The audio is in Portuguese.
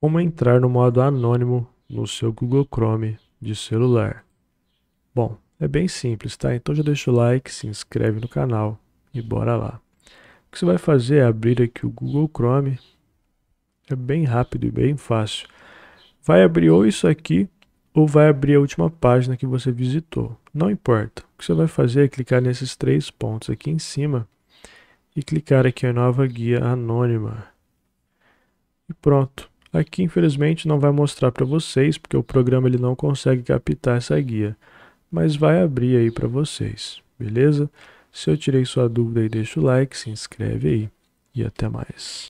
como entrar no modo anônimo no seu Google Chrome de celular. Bom, é bem simples, tá? Então já deixa o like, se inscreve no canal e bora lá. O que você vai fazer é abrir aqui o Google Chrome. É bem rápido e bem fácil. Vai abrir ou isso aqui ou vai abrir a última página que você visitou. Não importa. O que você vai fazer é clicar nesses três pontos aqui em cima e clicar aqui em nova guia anônima. E pronto. Aqui, infelizmente, não vai mostrar para vocês, porque o programa ele não consegue captar essa guia, mas vai abrir aí para vocês, beleza? Se eu tirei sua dúvida aí, deixa o like, se inscreve aí e até mais.